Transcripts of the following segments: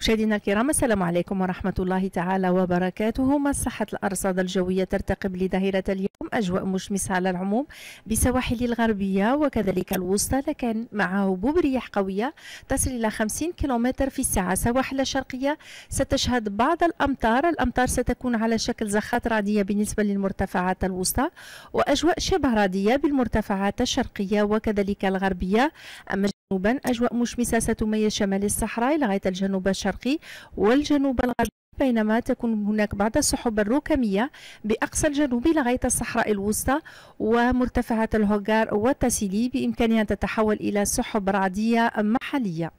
مشاهدينا الكرام السلام عليكم ورحمة الله تعالى وبركاته مصحه الأرصاد الجوية ترتقب لظهيرة اليوم أجواء مشمسة على العموم بسواحل الغربية وكذلك الوسطى لكن مع هبوب رياح قوية تصل إلى 50 كيلومتر في الساعة سواحل الشرقية ستشهد بعض الأمطار الأمطار ستكون على شكل زخات رعدية بالنسبة للمرتفعات الوسطى وأجواء شبه رعدية بالمرتفعات الشرقية وكذلك الغربية أما جنوبا أجواء مشمسة ستميز شمال الصحراء لغاية الجنوب الشرقي الشرقي والجنوب الغربي بينما تكون هناك بعض السحب الركامية بأقصى الجنوب لغاية الصحراء الوسطى ومرتفعات الهوغار والتسيلي بإمكانها أن تتحول إلى سحب رعدية محلية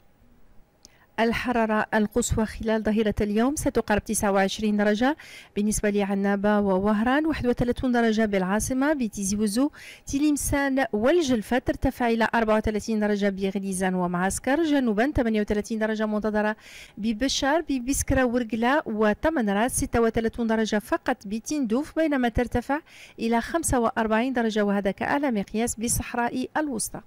الحرارة القصوى خلال ظهيرة اليوم ستقارب 29 درجة بالنسبة لعنابة ووهران 31 درجة بالعاصمة بتيزي وزو تلمسان والجلفة ترتفع إلى 34 درجة بغليزان ومعسكر جنوبا 38 درجة منتظرة ببشار ببسكرة ورقلة وتمنرات 36 درجة فقط بتندوف بينما ترتفع إلى 45 درجة وهذا كأعلى مقياس بالصحراء الوسطى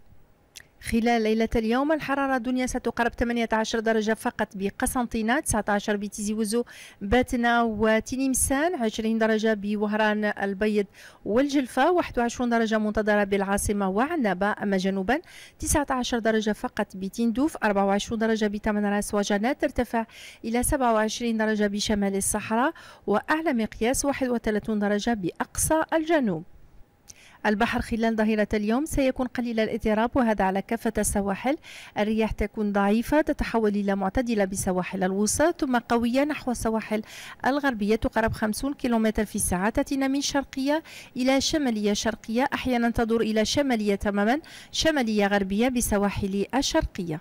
خلال ليلة اليوم الحرارة الدنيا ستقرب 18 درجة فقط بقسنطينة 19 بتيزي وزو باتنا وتلمسان 20 درجة بوهران البيض والجلفة 21 درجة منتظرة بالعاصمة وعنبة أما جنوبا 19 درجة فقط بتندوف 24 درجة بتمن راس وجنات ترتفع إلى 27 درجة بشمال الصحراء وأعلى مقياس 31 درجة بأقصى الجنوب البحر خلال ظهيرة اليوم سيكون قليل الاضطراب وهذا على كافة السواحل الرياح تكون ضعيفة تتحول إلى معتدلة بسواحل الوسطى ثم قوية نحو السواحل الغربية تقرب 50 كم في الساعة تأتينا من شرقية إلى شمالية شرقية أحيانا تدور إلى شمالية تماما شمالية غربية بسواحل الشرقية